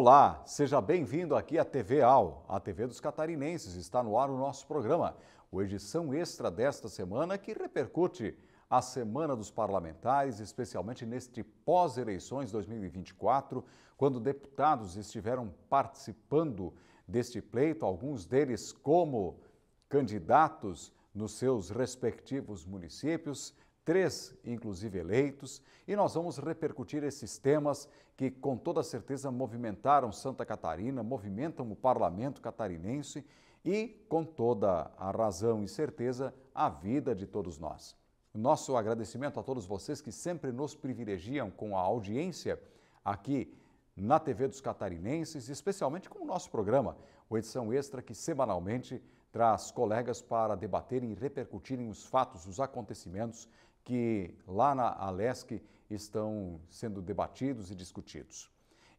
Olá, seja bem-vindo aqui à TV AL, a TV dos catarinenses. Está no ar o nosso programa, o edição extra desta semana que repercute a Semana dos Parlamentares, especialmente neste pós-eleições 2024, quando deputados estiveram participando deste pleito, alguns deles como candidatos nos seus respectivos municípios três, inclusive, eleitos, e nós vamos repercutir esses temas que, com toda certeza, movimentaram Santa Catarina, movimentam o parlamento catarinense e, com toda a razão e certeza, a vida de todos nós. Nosso agradecimento a todos vocês que sempre nos privilegiam com a audiência aqui na TV dos Catarinenses, especialmente com o nosso programa, o Edição Extra, que semanalmente traz colegas para debaterem e repercutirem os fatos, os acontecimentos que lá na Alesc estão sendo debatidos e discutidos.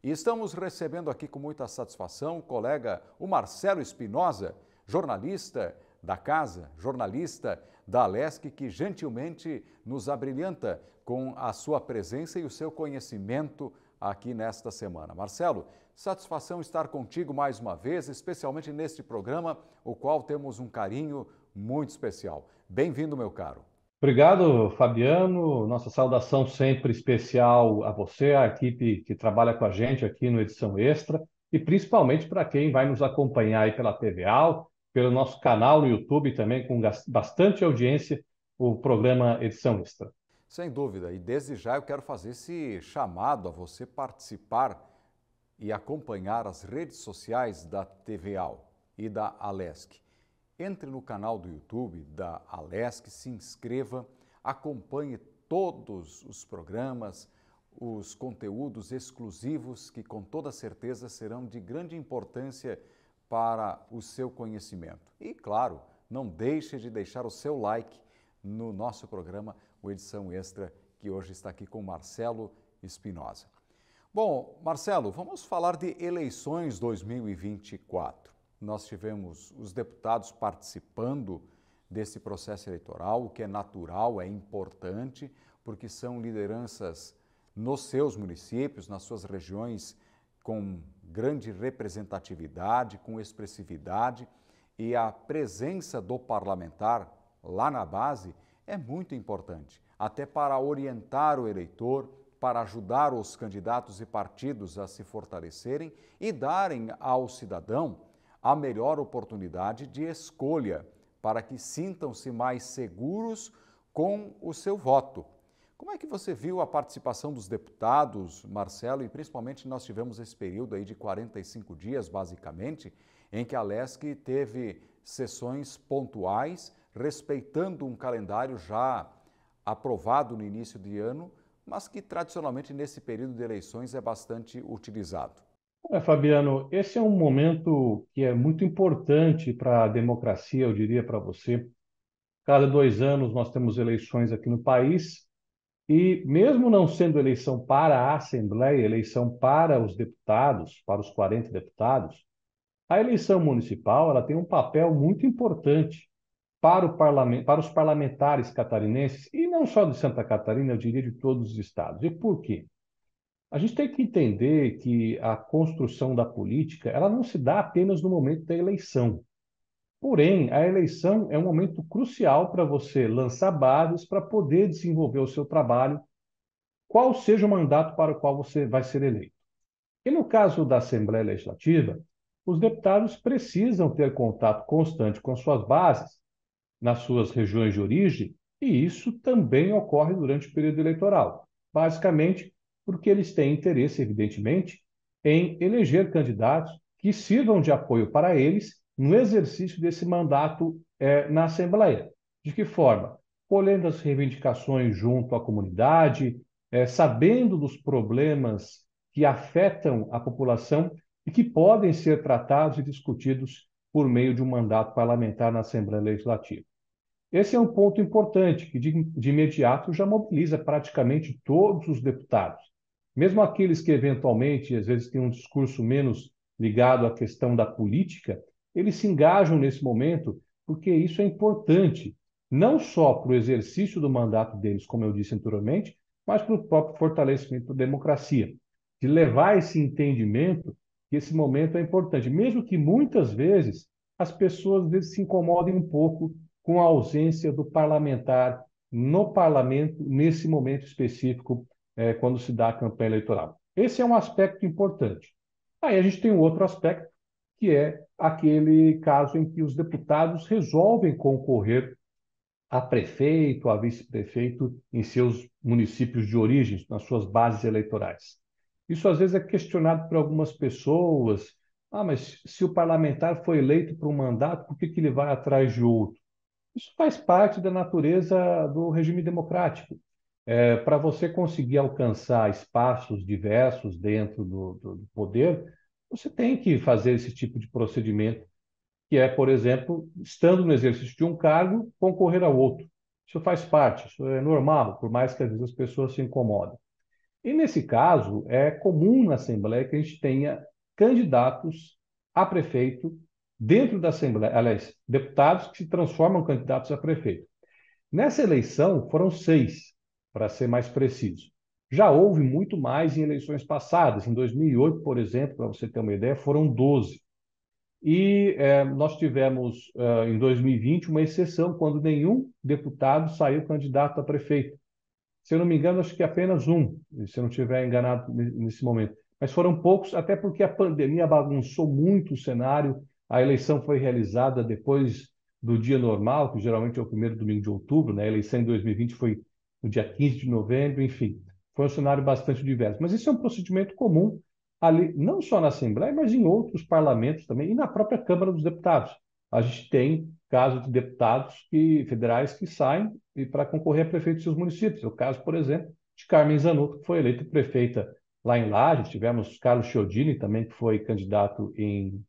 E estamos recebendo aqui com muita satisfação o colega o Marcelo Espinosa, jornalista da casa, jornalista da Alesc, que gentilmente nos abrilhanta com a sua presença e o seu conhecimento aqui nesta semana. Marcelo, satisfação estar contigo mais uma vez, especialmente neste programa, o qual temos um carinho muito especial. Bem-vindo, meu caro. Obrigado, Fabiano. Nossa saudação sempre especial a você, à equipe que trabalha com a gente aqui no Edição Extra e principalmente para quem vai nos acompanhar aí pela TVA, pelo nosso canal no YouTube também com bastante audiência o programa Edição Extra. Sem dúvida, e desde já eu quero fazer esse chamado a você participar e acompanhar as redes sociais da TVA e da Alesc. Entre no canal do YouTube da Alesc, se inscreva, acompanhe todos os programas, os conteúdos exclusivos que com toda certeza serão de grande importância para o seu conhecimento. E claro, não deixe de deixar o seu like no nosso programa, o Edição Extra, que hoje está aqui com Marcelo Espinosa. Bom, Marcelo, vamos falar de eleições 2024 nós tivemos os deputados participando desse processo eleitoral, o que é natural, é importante, porque são lideranças nos seus municípios, nas suas regiões, com grande representatividade, com expressividade, e a presença do parlamentar lá na base é muito importante, até para orientar o eleitor, para ajudar os candidatos e partidos a se fortalecerem e darem ao cidadão a melhor oportunidade de escolha para que sintam-se mais seguros com o seu voto. Como é que você viu a participação dos deputados, Marcelo, e principalmente nós tivemos esse período aí de 45 dias, basicamente, em que a LESC teve sessões pontuais, respeitando um calendário já aprovado no início de ano, mas que tradicionalmente nesse período de eleições é bastante utilizado. É, Fabiano, esse é um momento que é muito importante para a democracia, eu diria para você. Cada dois anos nós temos eleições aqui no país e, mesmo não sendo eleição para a Assembleia, eleição para os deputados, para os 40 deputados, a eleição municipal ela tem um papel muito importante para, o parlamento, para os parlamentares catarinenses e não só de Santa Catarina, eu diria de todos os estados. E por quê? A gente tem que entender que a construção da política ela não se dá apenas no momento da eleição. Porém, a eleição é um momento crucial para você lançar bases para poder desenvolver o seu trabalho, qual seja o mandato para o qual você vai ser eleito. E no caso da Assembleia Legislativa, os deputados precisam ter contato constante com suas bases, nas suas regiões de origem, e isso também ocorre durante o período eleitoral. Basicamente, porque eles têm interesse, evidentemente, em eleger candidatos que sirvam de apoio para eles no exercício desse mandato é, na Assembleia. De que forma? Colhendo as reivindicações junto à comunidade, é, sabendo dos problemas que afetam a população e que podem ser tratados e discutidos por meio de um mandato parlamentar na Assembleia Legislativa. Esse é um ponto importante que, de, de imediato, já mobiliza praticamente todos os deputados mesmo aqueles que eventualmente, às vezes, têm um discurso menos ligado à questão da política, eles se engajam nesse momento porque isso é importante, não só para o exercício do mandato deles, como eu disse anteriormente, mas para o próprio fortalecimento da democracia, de levar esse entendimento que esse momento é importante, mesmo que muitas vezes as pessoas vezes, se incomodem um pouco com a ausência do parlamentar no parlamento nesse momento específico é, quando se dá a campanha eleitoral. Esse é um aspecto importante. Aí a gente tem um outro aspecto, que é aquele caso em que os deputados resolvem concorrer a prefeito, a vice-prefeito em seus municípios de origem, nas suas bases eleitorais. Isso às vezes é questionado por algumas pessoas. Ah, mas se o parlamentar foi eleito para um mandato, por que, que ele vai atrás de outro? Isso faz parte da natureza do regime democrático é, para você conseguir alcançar espaços diversos dentro do, do, do poder, você tem que fazer esse tipo de procedimento, que é, por exemplo, estando no exercício de um cargo, concorrer a outro. Isso faz parte, isso é normal, por mais que às vezes as pessoas se incomodem. E nesse caso, é comum na Assembleia que a gente tenha candidatos a prefeito dentro da Assembleia, aliás, deputados que se transformam candidatos a prefeito. Nessa eleição, foram seis para ser mais preciso. Já houve muito mais em eleições passadas. Em 2008, por exemplo, para você ter uma ideia, foram 12. E é, nós tivemos, eh, em 2020, uma exceção, quando nenhum deputado saiu candidato a prefeito. Se eu não me engano, acho que apenas um, se eu não estiver enganado nesse momento. Mas foram poucos, até porque a pandemia bagunçou muito o cenário. A eleição foi realizada depois do dia normal, que geralmente é o primeiro domingo de outubro. Né? A eleição em 2020 foi no dia 15 de novembro, enfim, foi um cenário bastante diverso. Mas isso é um procedimento comum, ali, não só na Assembleia, mas em outros parlamentos também e na própria Câmara dos Deputados. A gente tem casos de deputados que, federais que saem para concorrer a prefeito de seus municípios. É o caso, por exemplo, de Carmen Zanotto, que foi eleita prefeita lá em Lages. Tivemos Carlos Chiodini também, que foi candidato em,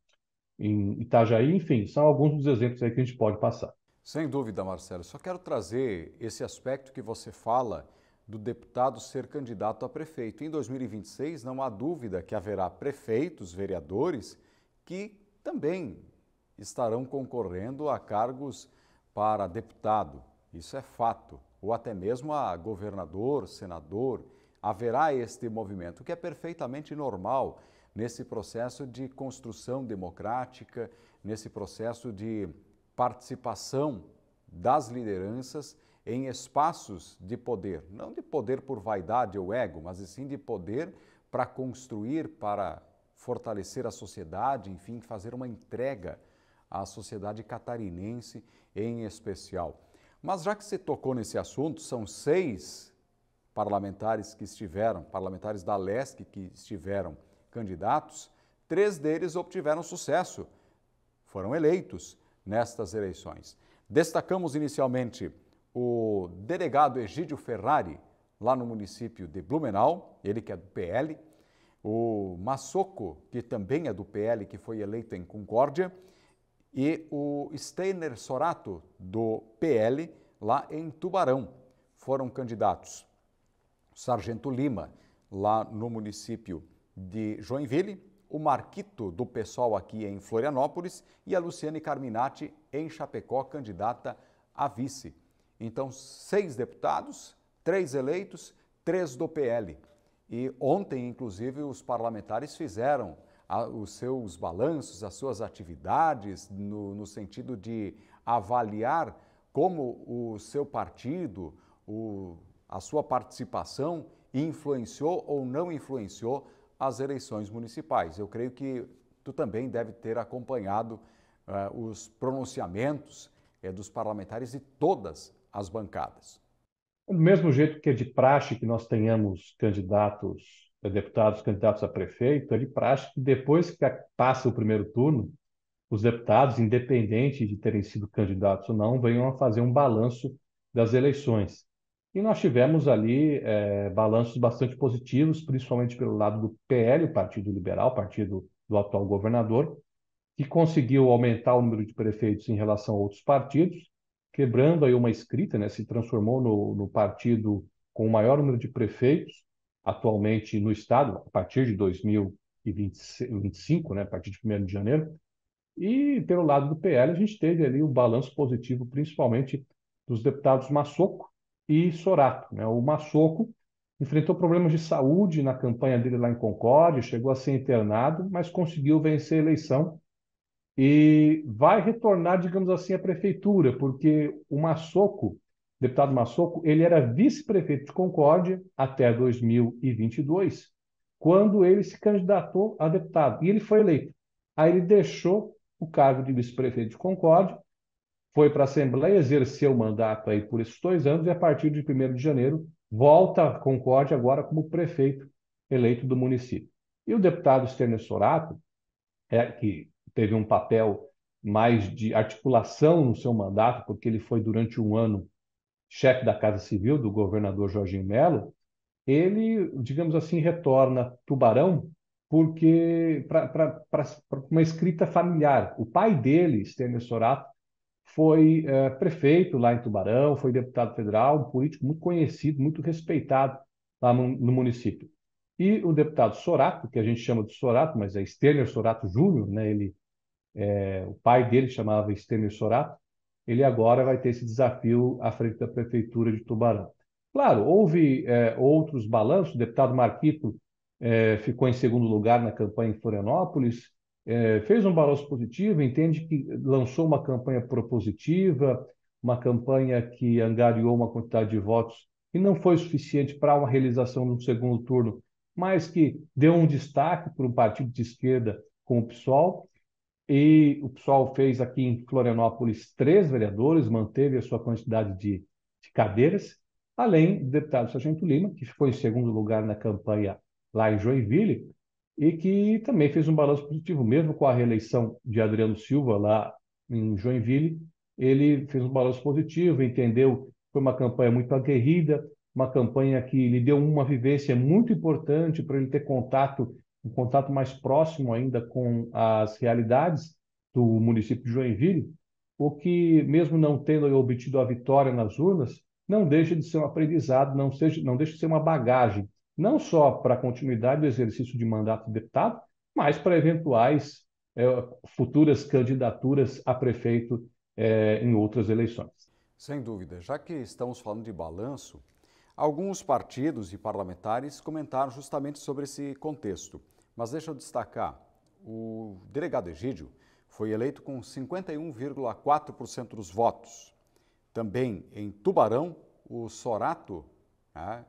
em Itajaí. Enfim, são alguns dos exemplos aí que a gente pode passar. Sem dúvida, Marcelo. Só quero trazer esse aspecto que você fala do deputado ser candidato a prefeito. Em 2026, não há dúvida que haverá prefeitos, vereadores, que também estarão concorrendo a cargos para deputado. Isso é fato. Ou até mesmo a governador, senador. Haverá este movimento, o que é perfeitamente normal nesse processo de construção democrática, nesse processo de participação das lideranças em espaços de poder, não de poder por vaidade ou ego, mas sim de poder para construir, para fortalecer a sociedade, enfim, fazer uma entrega à sociedade catarinense em especial. Mas já que você tocou nesse assunto, são seis parlamentares que estiveram, parlamentares da LESC que estiveram candidatos, três deles obtiveram sucesso, foram eleitos nestas eleições. Destacamos inicialmente o delegado Egídio Ferrari, lá no município de Blumenau, ele que é do PL, o Massoco, que também é do PL, que foi eleito em Concórdia, e o Steiner Sorato, do PL, lá em Tubarão, foram candidatos. O Sargento Lima, lá no município de Joinville, o Marquito, do PSOL aqui em Florianópolis, e a Luciane Carminati, em Chapecó, candidata a vice. Então, seis deputados, três eleitos, três do PL. E ontem, inclusive, os parlamentares fizeram a, os seus balanços, as suas atividades, no, no sentido de avaliar como o seu partido, o, a sua participação influenciou ou não influenciou às eleições municipais. Eu creio que tu também deve ter acompanhado uh, os pronunciamentos uh, dos parlamentares de todas as bancadas. Do mesmo jeito que é de praxe que nós tenhamos candidatos eh, deputados, candidatos a prefeito, é de praxe que depois que passa o primeiro turno, os deputados, independente de terem sido candidatos ou não, venham a fazer um balanço das eleições. E nós tivemos ali é, balanços bastante positivos, principalmente pelo lado do PL, o Partido Liberal, partido do atual governador, que conseguiu aumentar o número de prefeitos em relação a outros partidos, quebrando aí uma escrita, né, se transformou no, no partido com o maior número de prefeitos atualmente no estado, a partir de 2025, né, a partir de 1 de janeiro. E pelo lado do PL, a gente teve ali o um balanço positivo, principalmente dos deputados Massoco, e Sorato. Né? O Massoco enfrentou problemas de saúde na campanha dele lá em Concórdia, chegou a ser internado, mas conseguiu vencer a eleição e vai retornar, digamos assim, à prefeitura, porque o Massoco, deputado Massoco, ele era vice-prefeito de Concórdia até 2022, quando ele se candidatou a deputado e ele foi eleito. Aí ele deixou o cargo de vice-prefeito de Concórdia foi para a Assembleia, exerceu o mandato aí por esses dois anos e a partir de 1 de janeiro volta a Concórdia agora como prefeito eleito do município. E o deputado Stener Sorato, é, que teve um papel mais de articulação no seu mandato, porque ele foi durante um ano chefe da Casa Civil do governador Jorginho Melo, ele, digamos assim, retorna Tubarão porque para uma escrita familiar. O pai dele, Stener Sorato, foi é, prefeito lá em Tubarão, foi deputado federal, um político muito conhecido, muito respeitado lá no, no município. E o deputado Sorato, que a gente chama de Sorato, mas é Stener Sorato Júnior, né? Ele, é, o pai dele chamava Stener Sorato, ele agora vai ter esse desafio à frente da prefeitura de Tubarão. Claro, houve é, outros balanços, o deputado Marquito é, ficou em segundo lugar na campanha em Florianópolis, é, fez um balanço positivo, entende que lançou uma campanha propositiva, uma campanha que angariou uma quantidade de votos que não foi suficiente para uma realização no segundo turno, mas que deu um destaque para um partido de esquerda com o PSOL. E o PSOL fez aqui em Florianópolis três vereadores, manteve a sua quantidade de, de cadeiras, além do deputado Sargento Lima, que ficou em segundo lugar na campanha lá em Joinville, e que também fez um balanço positivo, mesmo com a reeleição de Adriano Silva lá em Joinville, ele fez um balanço positivo, entendeu que foi uma campanha muito aguerrida, uma campanha que lhe deu uma vivência muito importante para ele ter contato, um contato mais próximo ainda com as realidades do município de Joinville, o que, mesmo não tendo obtido a vitória nas urnas, não deixa de ser um aprendizado, não, seja, não deixa de ser uma bagagem não só para a continuidade do exercício de mandato de deputado, mas para eventuais é, futuras candidaturas a prefeito é, em outras eleições. Sem dúvida. Já que estamos falando de balanço, alguns partidos e parlamentares comentaram justamente sobre esse contexto. Mas deixa eu destacar: o delegado Egídio foi eleito com 51,4% dos votos. Também em Tubarão, o Sorato, né,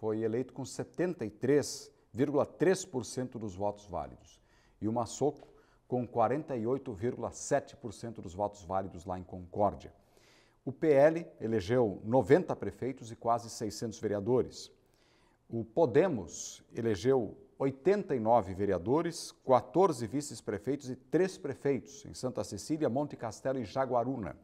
foi eleito com 73,3% dos votos válidos e o Massoco com 48,7% dos votos válidos lá em Concórdia. O PL elegeu 90 prefeitos e quase 600 vereadores. O Podemos elegeu 89 vereadores, 14 vice prefeitos e 3 prefeitos em Santa Cecília, Monte Castelo e Jaguaruna.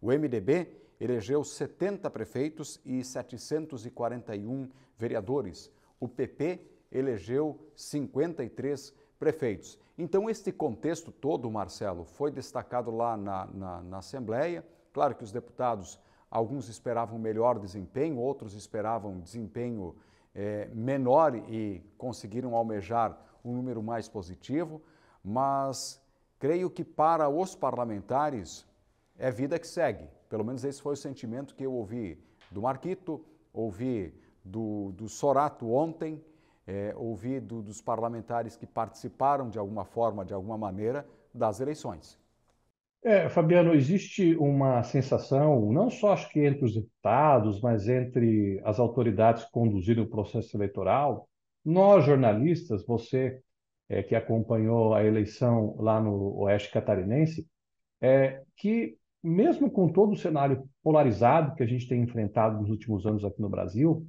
O MDB elegeu 70 prefeitos e 741 vereadores. O PP elegeu 53 prefeitos. Então, este contexto todo, Marcelo, foi destacado lá na, na, na, Assembleia. Claro que os deputados, alguns esperavam melhor desempenho, outros esperavam desempenho eh, menor e conseguiram almejar um número mais positivo, mas creio que para os parlamentares é vida que segue. Pelo menos esse foi o sentimento que eu ouvi do Marquito, ouvi do, do Sorato ontem, é, ouvi do, dos parlamentares que participaram de alguma forma, de alguma maneira, das eleições. É, Fabiano, existe uma sensação, não só acho que entre os deputados, mas entre as autoridades que conduziram o processo eleitoral. Nós, jornalistas, você é, que acompanhou a eleição lá no Oeste Catarinense, é, que mesmo com todo o cenário polarizado que a gente tem enfrentado nos últimos anos aqui no Brasil,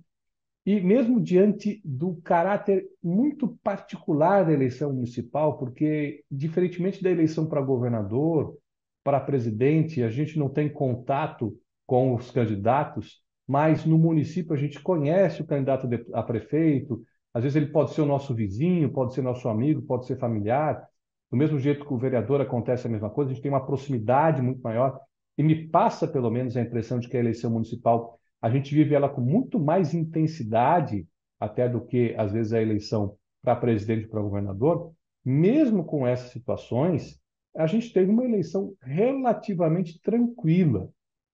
e mesmo diante do caráter muito particular da eleição municipal, porque, diferentemente da eleição para governador, para presidente, a gente não tem contato com os candidatos, mas no município a gente conhece o candidato a prefeito, às vezes ele pode ser o nosso vizinho, pode ser nosso amigo, pode ser familiar do mesmo jeito que o vereador acontece a mesma coisa, a gente tem uma proximidade muito maior e me passa, pelo menos, a impressão de que a eleição municipal, a gente vive ela com muito mais intensidade até do que, às vezes, a eleição para presidente e para governador. Mesmo com essas situações, a gente teve uma eleição relativamente tranquila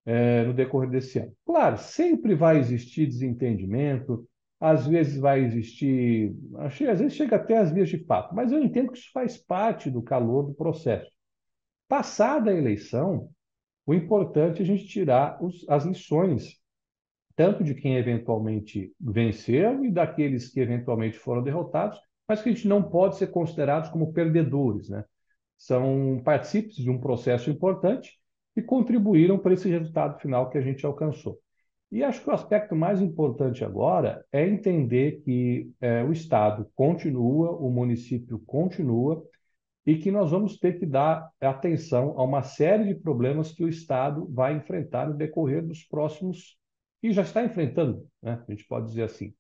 é, no decorrer desse ano. Claro, sempre vai existir desentendimento, às vezes vai existir, às vezes chega até às vias de fato, mas eu entendo que isso faz parte do calor do processo. Passada a eleição, o importante é a gente tirar os, as lições, tanto de quem eventualmente venceu e daqueles que eventualmente foram derrotados, mas que a gente não pode ser considerados como perdedores. Né? São partícipes de um processo importante e contribuíram para esse resultado final que a gente alcançou. E acho que o aspecto mais importante agora é entender que é, o Estado continua, o município continua, e que nós vamos ter que dar atenção a uma série de problemas que o Estado vai enfrentar no decorrer dos próximos, e já está enfrentando, né? a gente pode dizer assim.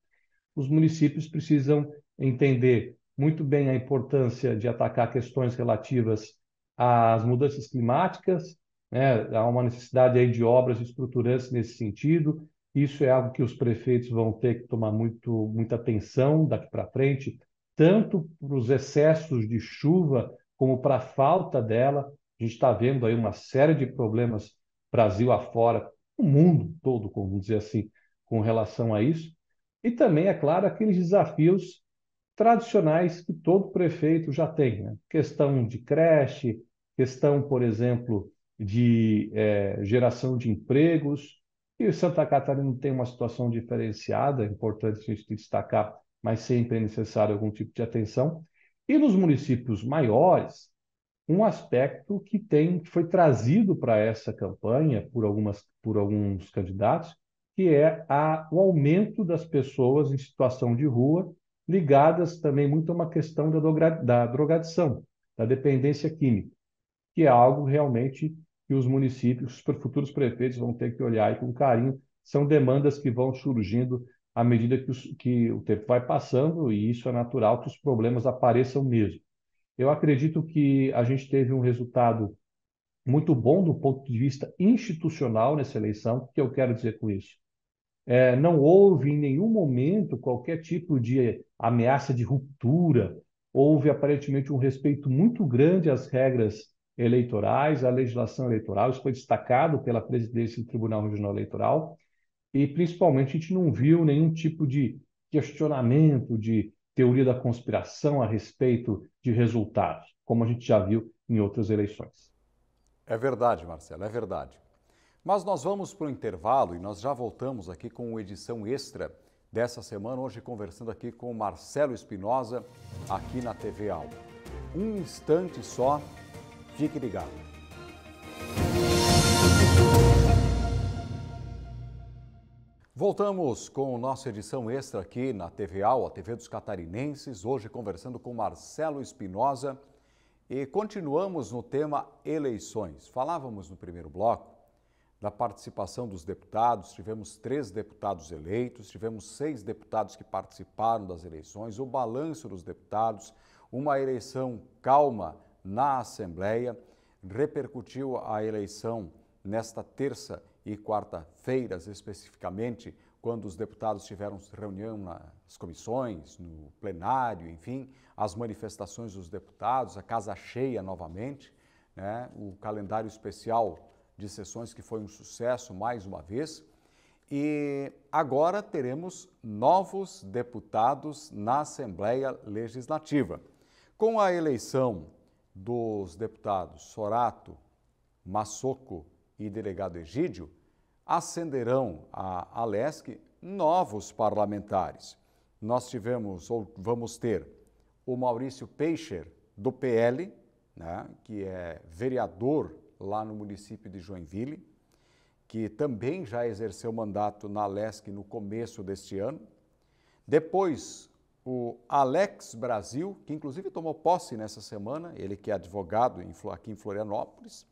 Os municípios precisam entender muito bem a importância de atacar questões relativas às mudanças climáticas, né? há uma necessidade aí de obras estruturantes nesse sentido. Isso é algo que os prefeitos vão ter que tomar muito, muita atenção daqui para frente, tanto para os excessos de chuva como para a falta dela. A gente está vendo aí uma série de problemas Brasil afora, o mundo todo, como dizer assim, com relação a isso. E também, é claro, aqueles desafios tradicionais que todo prefeito já tem. Né? Questão de creche, questão, por exemplo, de é, geração de empregos. E Santa Catarina tem uma situação diferenciada, é importante a gente destacar, mas sempre é necessário algum tipo de atenção. E nos municípios maiores, um aspecto que tem que foi trazido para essa campanha por, algumas, por alguns candidatos, que é a, o aumento das pessoas em situação de rua, ligadas também muito a uma questão da, droga, da drogadição, da dependência química, que é algo realmente que os municípios, os futuros prefeitos vão ter que olhar e com carinho. São demandas que vão surgindo à medida que, os, que o tempo vai passando e isso é natural que os problemas apareçam mesmo. Eu acredito que a gente teve um resultado muito bom do ponto de vista institucional nessa eleição. O que eu quero dizer com isso? É, não houve em nenhum momento qualquer tipo de ameaça de ruptura. Houve aparentemente um respeito muito grande às regras eleitorais, a legislação eleitoral, isso foi destacado pela presidência do Tribunal Regional Eleitoral, e principalmente a gente não viu nenhum tipo de questionamento, de teoria da conspiração a respeito de resultados, como a gente já viu em outras eleições. É verdade, Marcelo, é verdade. Mas nós vamos para o intervalo e nós já voltamos aqui com uma edição extra dessa semana, hoje conversando aqui com Marcelo Espinosa, aqui na TV Alba. Um instante só Fique ligado. Voltamos com nossa edição extra aqui na TVAL, a TV dos Catarinenses, hoje conversando com Marcelo Espinosa e continuamos no tema eleições. Falávamos no primeiro bloco da participação dos deputados, tivemos três deputados eleitos, tivemos seis deputados que participaram das eleições, o balanço dos deputados, uma eleição calma na Assembleia, repercutiu a eleição nesta terça e quarta-feiras, especificamente, quando os deputados tiveram reunião nas comissões, no plenário, enfim, as manifestações dos deputados, a casa cheia novamente, né, o calendário especial de sessões que foi um sucesso mais uma vez. E agora teremos novos deputados na Assembleia Legislativa. Com a eleição dos deputados Sorato, Massoco e delegado Egídio, ascenderão à Alesc novos parlamentares. Nós tivemos, ou vamos ter, o Maurício Peixer, do PL, né, que é vereador lá no município de Joinville, que também já exerceu mandato na Alesc no começo deste ano. Depois, o Alex Brasil, que inclusive tomou posse nessa semana, ele que é advogado aqui em Florianópolis,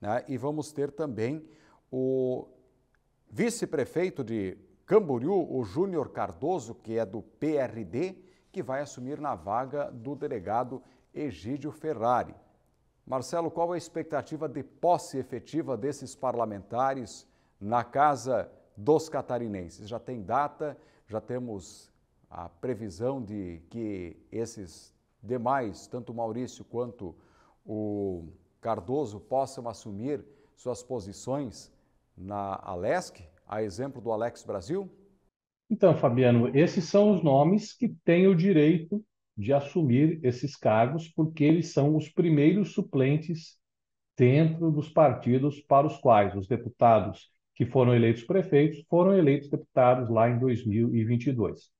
né? e vamos ter também o vice-prefeito de Camboriú, o Júnior Cardoso, que é do PRD, que vai assumir na vaga do delegado Egídio Ferrari. Marcelo, qual a expectativa de posse efetiva desses parlamentares na Casa dos Catarinenses? Já tem data, já temos a previsão de que esses demais, tanto Maurício quanto o Cardoso, possam assumir suas posições na Alesc, a exemplo do Alex Brasil? Então, Fabiano, esses são os nomes que têm o direito de assumir esses cargos, porque eles são os primeiros suplentes dentro dos partidos para os quais os deputados que foram eleitos prefeitos foram eleitos deputados lá em 2022.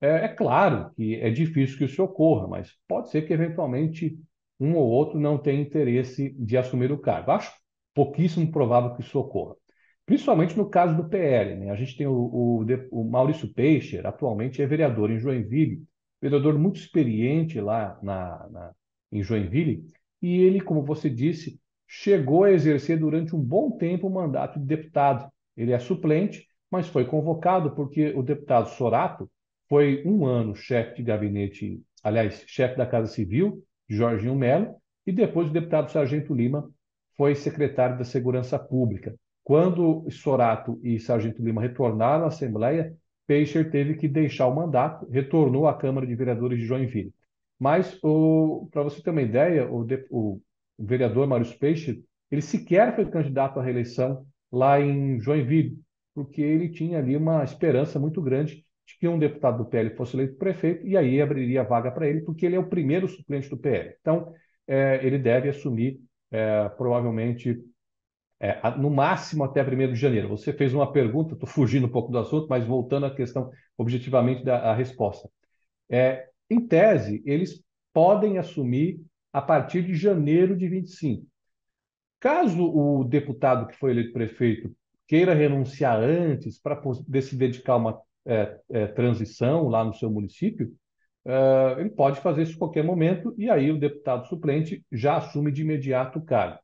É, é, claro que é difícil que isso ocorra, mas pode ser que eventualmente um ou outro não tenha interesse de assumir o cargo. Acho pouquíssimo provável que isso ocorra. Principalmente no caso do PL. Né? A gente tem o, o, o Maurício Peixer, atualmente é vereador em Joinville, vereador muito experiente lá na, na, em Joinville, e ele, como você disse, chegou a exercer durante um bom tempo o mandato de deputado. Ele é suplente, mas foi convocado porque o deputado Sorato foi um ano chefe de gabinete, aliás, chefe da Casa Civil, Jorginho Melo, e depois o deputado Sargento Lima foi secretário da Segurança Pública. Quando Sorato e Sargento Lima retornaram à Assembleia, Peixer teve que deixar o mandato, retornou à Câmara de Vereadores de Joinville. Mas, para você ter uma ideia, o, de, o vereador Maurício Peixer, ele sequer foi candidato à reeleição lá em Joinville, porque ele tinha ali uma esperança muito grande de que um deputado do PL fosse eleito prefeito, e aí abriria vaga para ele, porque ele é o primeiro suplente do PL. Então, é, ele deve assumir, é, provavelmente, é, no máximo até 1 de janeiro. Você fez uma pergunta, estou fugindo um pouco do assunto, mas voltando à questão objetivamente da resposta. É, em tese, eles podem assumir a partir de janeiro de 25. Caso o deputado que foi eleito prefeito queira renunciar antes para poder se dedicar a uma é, é, transição lá no seu município, uh, ele pode fazer isso em qualquer momento e aí o deputado suplente já assume de imediato o cargo.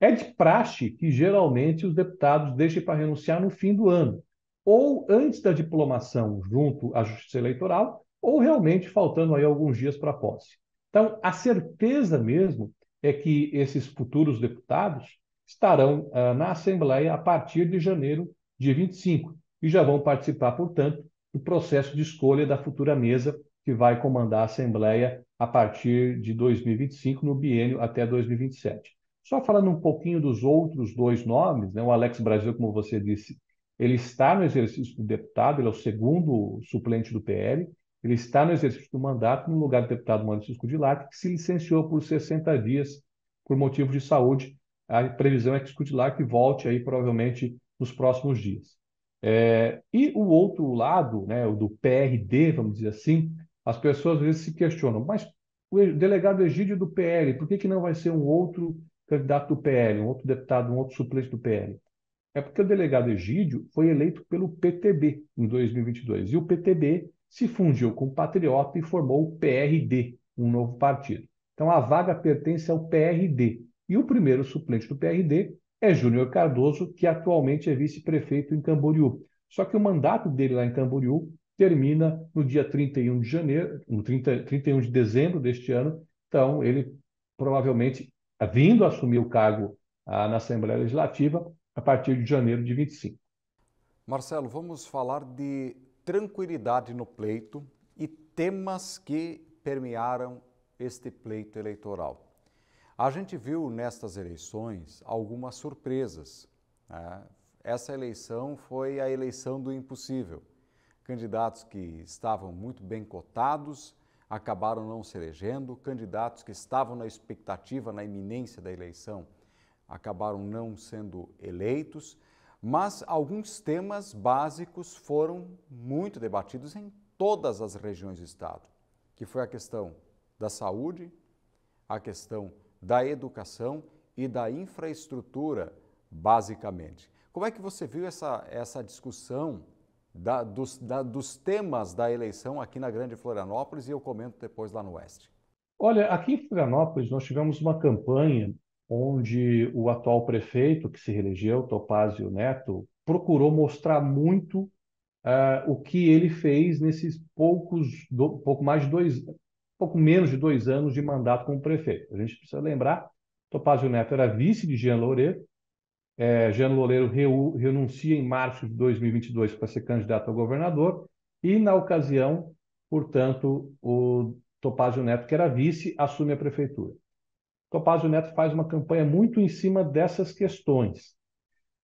É de praxe que geralmente os deputados deixem para renunciar no fim do ano, ou antes da diplomação junto à Justiça Eleitoral, ou realmente faltando aí alguns dias para a posse. Então, a certeza mesmo é que esses futuros deputados estarão uh, na Assembleia a partir de janeiro de 25 e já vão participar, portanto, do processo de escolha da futura mesa que vai comandar a Assembleia a partir de 2025, no biênio até 2027. Só falando um pouquinho dos outros dois nomes, né? o Alex Brasil, como você disse, ele está no exercício do deputado, ele é o segundo suplente do PL, ele está no exercício do mandato no lugar do deputado Francisco de Lar, que se licenciou por 60 dias por motivo de saúde. A previsão é que o de que volte aí provavelmente nos próximos dias. É, e o outro lado, né, o do PRD, vamos dizer assim, as pessoas às vezes se questionam, mas o delegado Egídio do PL, por que, que não vai ser um outro candidato do PL, um outro deputado, um outro suplente do PL? É porque o delegado Egídio foi eleito pelo PTB em 2022, e o PTB se fundiu com o Patriota e formou o PRD, um novo partido. Então a vaga pertence ao PRD, e o primeiro suplente do PRD é Júnior Cardoso, que atualmente é vice-prefeito em Camboriú. Só que o mandato dele lá em Camboriú termina no dia 31 de janeiro, no 30, 31 de dezembro deste ano. Então, ele provavelmente, tá vindo assumir o cargo ah, na Assembleia Legislativa, a partir de janeiro de 25. Marcelo, vamos falar de tranquilidade no pleito e temas que permearam este pleito eleitoral. A gente viu nestas eleições algumas surpresas. Né? Essa eleição foi a eleição do impossível. Candidatos que estavam muito bem cotados acabaram não se elegendo, candidatos que estavam na expectativa, na iminência da eleição, acabaram não sendo eleitos, mas alguns temas básicos foram muito debatidos em todas as regiões do Estado, que foi a questão da saúde, a questão da educação e da infraestrutura, basicamente. Como é que você viu essa, essa discussão da, dos, da, dos temas da eleição aqui na Grande Florianópolis e eu comento depois lá no Oeste? Olha, aqui em Florianópolis nós tivemos uma campanha onde o atual prefeito que se reelegeu, Topazio Neto, procurou mostrar muito uh, o que ele fez nesses poucos, do, pouco mais de dois, pouco menos de dois anos de mandato como prefeito. A gente precisa lembrar, Topazio Neto era vice de Jean Loureiro, é, Jean Loureiro reu, renuncia em março de 2022 para ser candidato a governador e, na ocasião, portanto, o Topazio Neto, que era vice, assume a prefeitura. Topazio Neto faz uma campanha muito em cima dessas questões.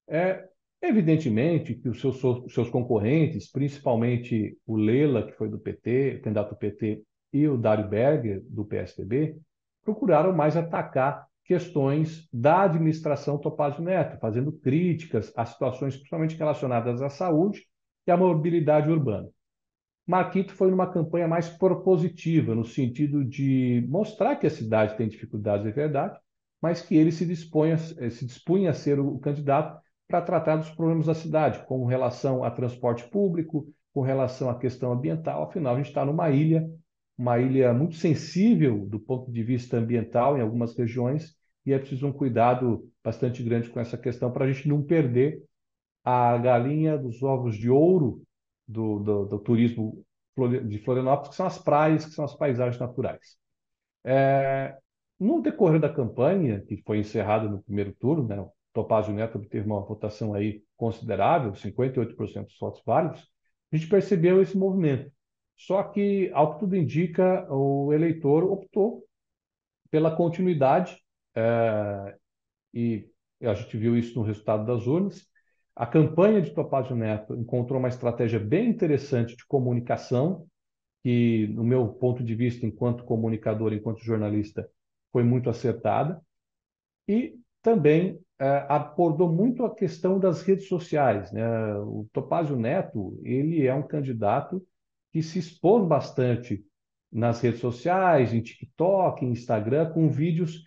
É, evidentemente que os seus, seus concorrentes, principalmente o Lela, que foi do PT, o candidato do PT, e o Dário Berger, do PSDB, procuraram mais atacar questões da administração Topazio Neto, fazendo críticas a situações principalmente relacionadas à saúde e à mobilidade urbana. Marquito foi numa campanha mais propositiva, no sentido de mostrar que a cidade tem dificuldades, é verdade, mas que ele se, dispunha, eh, se dispunha a ser o candidato para tratar dos problemas da cidade, com relação a transporte público, com relação à questão ambiental, afinal, a gente está numa ilha uma ilha muito sensível do ponto de vista ambiental em algumas regiões e é preciso um cuidado bastante grande com essa questão para a gente não perder a galinha dos ovos de ouro do, do, do turismo de Florianópolis, que são as praias, que são as paisagens naturais. É, no decorrer da campanha, que foi encerrada no primeiro turno, né, o Topazio Neto obteve uma votação aí considerável, 58% dos votos válidos, a gente percebeu esse movimento. Só que, ao que tudo indica, o eleitor optou pela continuidade, é, e a gente viu isso no resultado das urnas. A campanha de Topazio Neto encontrou uma estratégia bem interessante de comunicação, que, no meu ponto de vista, enquanto comunicador, enquanto jornalista, foi muito acertada. E também eh, abordou muito a questão das redes sociais. Né? O Topazio Neto ele é um candidato que se expôs bastante nas redes sociais, em TikTok, em Instagram, com vídeos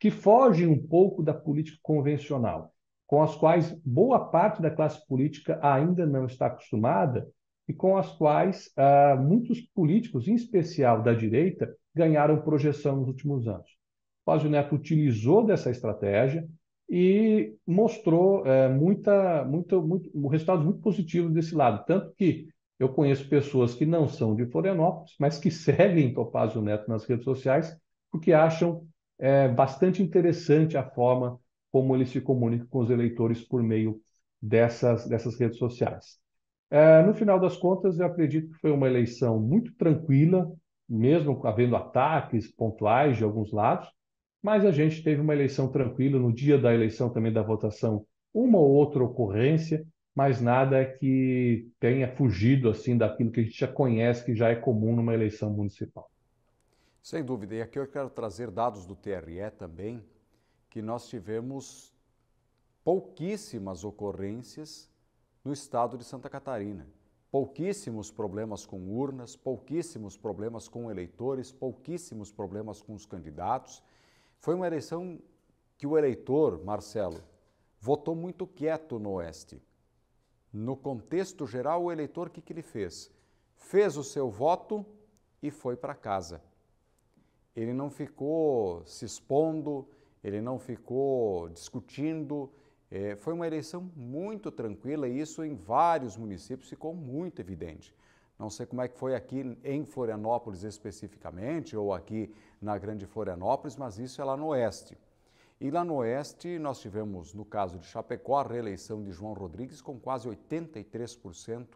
que fogem um pouco da política convencional, com as quais boa parte da classe política ainda não está acostumada e com as quais ah, muitos políticos, em especial da direita, ganharam projeção nos últimos anos. o Neto utilizou dessa estratégia e mostrou é, muita, muito, muito, resultados muito positivos desse lado. Tanto que eu conheço pessoas que não são de Florianópolis, mas que seguem Topazio Neto nas redes sociais, porque acham é, bastante interessante a forma como ele se comunica com os eleitores por meio dessas, dessas redes sociais. É, no final das contas, eu acredito que foi uma eleição muito tranquila, mesmo havendo ataques pontuais de alguns lados, mas a gente teve uma eleição tranquila. No dia da eleição também da votação, uma ou outra ocorrência, mas nada que tenha fugido assim daquilo que a gente já conhece, que já é comum numa eleição municipal. Sem dúvida, e aqui eu quero trazer dados do TRE também, que nós tivemos pouquíssimas ocorrências no estado de Santa Catarina. Pouquíssimos problemas com urnas, pouquíssimos problemas com eleitores, pouquíssimos problemas com os candidatos. Foi uma eleição que o eleitor, Marcelo, votou muito quieto no Oeste. No contexto geral, o eleitor, o que, que ele fez? Fez o seu voto e foi para casa. Ele não ficou se expondo, ele não ficou discutindo. É, foi uma eleição muito tranquila e isso em vários municípios ficou muito evidente. Não sei como é que foi aqui em Florianópolis especificamente, ou aqui na Grande Florianópolis, mas isso é lá no Oeste. E lá no Oeste, nós tivemos, no caso de Chapecó, a reeleição de João Rodrigues com quase 83%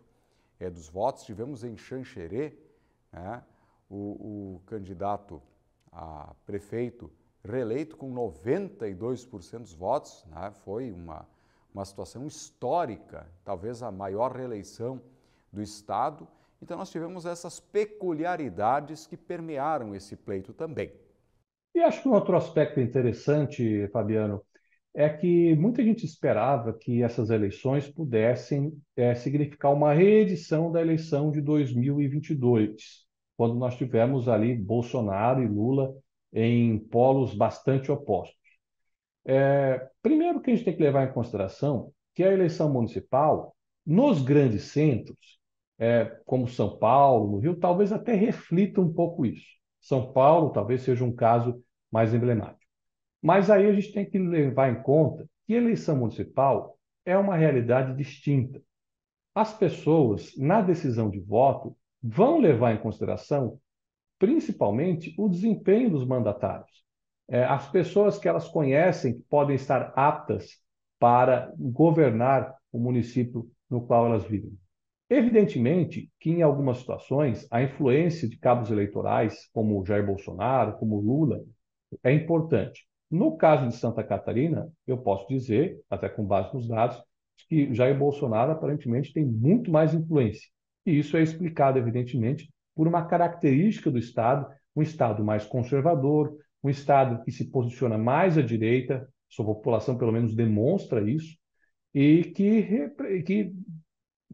é, dos votos. Tivemos em Xanxerê né, o, o, candidato a prefeito reeleito com 92% dos votos. Né, foi uma, uma situação histórica, talvez a maior reeleição do Estado. Então, nós tivemos essas peculiaridades que permearam esse pleito também. E acho que um outro aspecto interessante, Fabiano, é que muita gente esperava que essas eleições pudessem é, significar uma reedição da eleição de 2022, quando nós tivemos ali Bolsonaro e Lula em polos bastante opostos. É, primeiro que a gente tem que levar em consideração que a eleição municipal, nos grandes centros, é, como São Paulo, no Rio, talvez até reflita um pouco isso. São Paulo talvez seja um caso mais emblemático. Mas aí a gente tem que levar em conta que eleição municipal é uma realidade distinta. As pessoas, na decisão de voto, vão levar em consideração principalmente o desempenho dos mandatários. É, as pessoas que elas conhecem que podem estar aptas para governar o município no qual elas vivem. Evidentemente que, em algumas situações, a influência de cabos eleitorais, como Jair Bolsonaro, como Lula, é importante. No caso de Santa Catarina, eu posso dizer, até com base nos dados, que Jair Bolsonaro aparentemente tem muito mais influência. E isso é explicado, evidentemente, por uma característica do Estado, um Estado mais conservador, um Estado que se posiciona mais à direita, sua população pelo menos demonstra isso, e que, que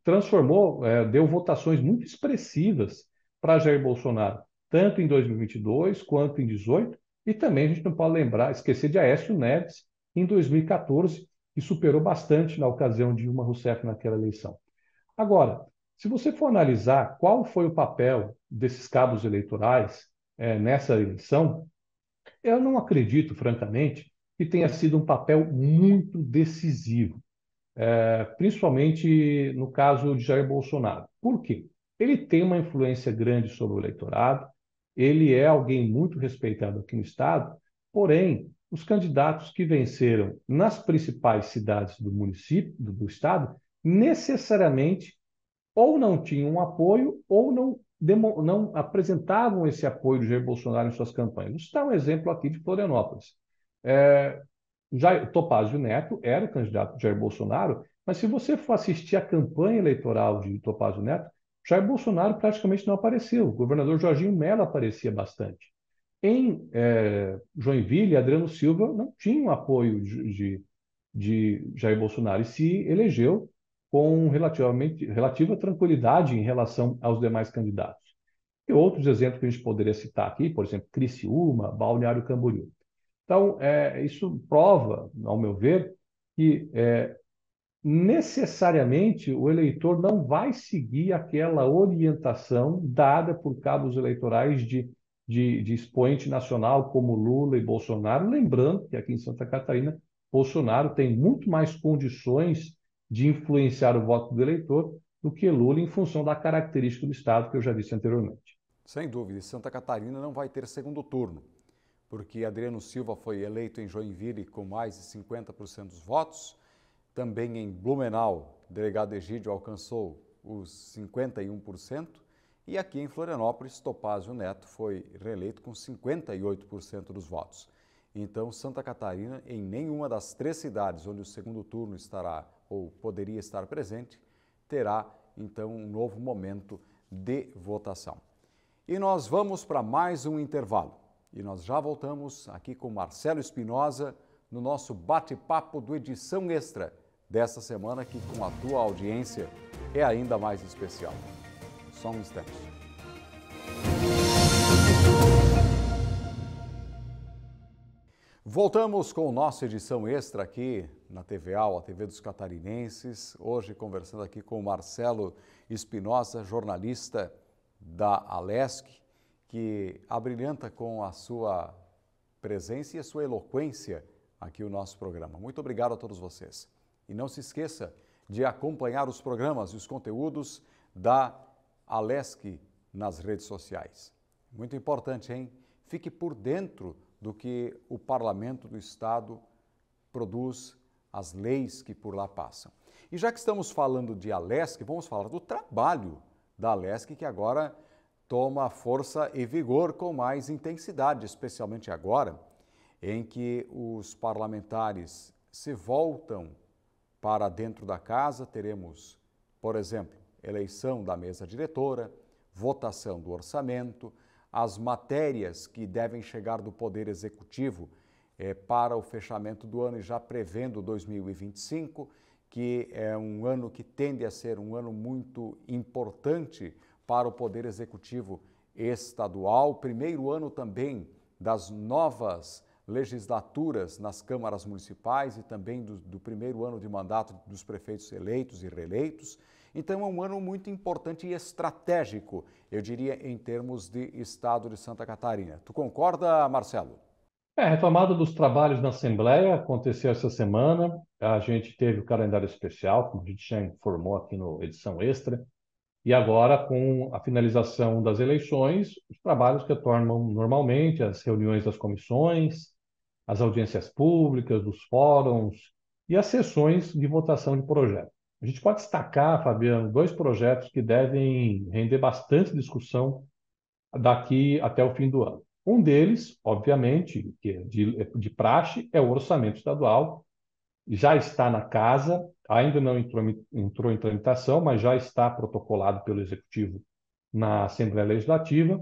transformou, é, deu votações muito expressivas para Jair Bolsonaro, tanto em 2022 quanto em 2018, e também a gente não pode lembrar, esquecer de Aécio Neves em 2014, que superou bastante na ocasião de Dilma Rousseff naquela eleição. Agora, se você for analisar qual foi o papel desses cabos eleitorais é, nessa eleição, eu não acredito, francamente, que tenha sido um papel muito decisivo é, principalmente no caso de Jair Bolsonaro. Por quê? Ele tem uma influência grande sobre o eleitorado, ele é alguém muito respeitado aqui no Estado, porém, os candidatos que venceram nas principais cidades do município, do, do Estado, necessariamente ou não tinham apoio ou não, demo, não apresentavam esse apoio de Jair Bolsonaro em suas campanhas. Vou citar um exemplo aqui de Florianópolis. É, Jair, Topazio Neto era o candidato de Jair Bolsonaro, mas se você for assistir a campanha eleitoral de Topazio Neto, Jair Bolsonaro praticamente não apareceu. O governador Jorginho Mello aparecia bastante. Em eh, Joinville, Adriano Silva não tinha o apoio de, de, de Jair Bolsonaro e se elegeu com relativamente, relativa tranquilidade em relação aos demais candidatos. E outros exemplos que a gente poderia citar aqui, por exemplo, Criciúma, Balneário Camboriú. Então, é, isso prova, ao meu ver, que é, necessariamente o eleitor não vai seguir aquela orientação dada por cabos eleitorais de, de, de expoente nacional como Lula e Bolsonaro. Lembrando que aqui em Santa Catarina, Bolsonaro tem muito mais condições de influenciar o voto do eleitor do que Lula em função da característica do Estado que eu já disse anteriormente. Sem dúvida, Santa Catarina não vai ter segundo turno porque Adriano Silva foi eleito em Joinville com mais de 50% dos votos. Também em Blumenau, o delegado Egídio alcançou os 51%. E aqui em Florianópolis, Topázio Neto foi reeleito com 58% dos votos. Então, Santa Catarina, em nenhuma das três cidades onde o segundo turno estará ou poderia estar presente, terá então um novo momento de votação. E nós vamos para mais um intervalo. E nós já voltamos aqui com Marcelo Espinosa no nosso bate-papo do Edição Extra desta semana, que com a tua audiência é ainda mais especial. Só um instante. Voltamos com nossa edição extra aqui na TVA, a TV dos Catarinenses. Hoje conversando aqui com o Marcelo Espinosa, jornalista da Alesc, que abrilhanta com a sua presença e a sua eloquência aqui o nosso programa. Muito obrigado a todos vocês. E não se esqueça de acompanhar os programas e os conteúdos da Alesc nas redes sociais. Muito importante, hein? Fique por dentro do que o Parlamento do Estado produz, as leis que por lá passam. E já que estamos falando de Alesc, vamos falar do trabalho da Alesc, que agora toma força e vigor com mais intensidade, especialmente agora em que os parlamentares se voltam para dentro da casa. Teremos, por exemplo, eleição da mesa diretora, votação do orçamento, as matérias que devem chegar do Poder Executivo eh, para o fechamento do ano e já prevendo 2025, que é um ano que tende a ser um ano muito importante para o Poder Executivo Estadual, primeiro ano também das novas legislaturas nas câmaras municipais e também do, do, primeiro ano de mandato dos prefeitos eleitos e reeleitos. Então, é um ano muito importante e estratégico, eu diria, em termos de Estado de Santa Catarina. Tu concorda, Marcelo? É, a retomada dos trabalhos na Assembleia aconteceu essa semana. A gente teve o calendário especial, como a gente já informou aqui no Edição Extra. E agora, com a finalização das eleições, os trabalhos retornam normalmente, as reuniões das comissões, as audiências públicas, os fóruns e as sessões de votação de projetos. A gente pode destacar, Fabiano, dois projetos que devem render bastante discussão daqui até o fim do ano. Um deles, obviamente, que é de, de praxe, é o orçamento estadual. Já está na casa, ainda não entrou, entrou em tramitação, mas já está protocolado pelo Executivo na Assembleia Legislativa